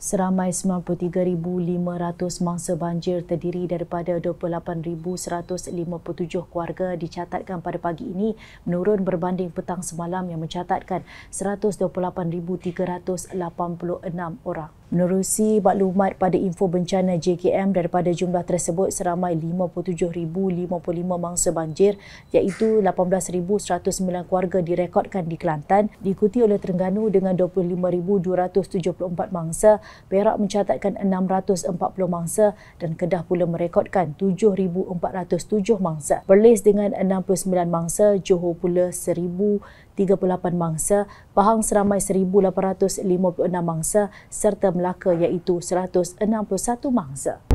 Seramai 93,500 mangsa banjir terdiri daripada 28,157 keluarga dicatatkan pada pagi ini menurun berbanding petang semalam yang mencatatkan 128,386 orang. Menerusi maklumat pada info bencana JKM daripada jumlah tersebut seramai 57,055 mangsa banjir iaitu 18,109 keluarga direkodkan di Kelantan diikuti oleh Terengganu dengan 25,274 mangsa Perak mencatatkan 640 mangsa dan Kedah pula merekodkan 7,407 mangsa. Perlis dengan 69 mangsa, Johor pula 1,038 mangsa, Pahang seramai 1,856 mangsa serta Melaka iaitu 161 mangsa.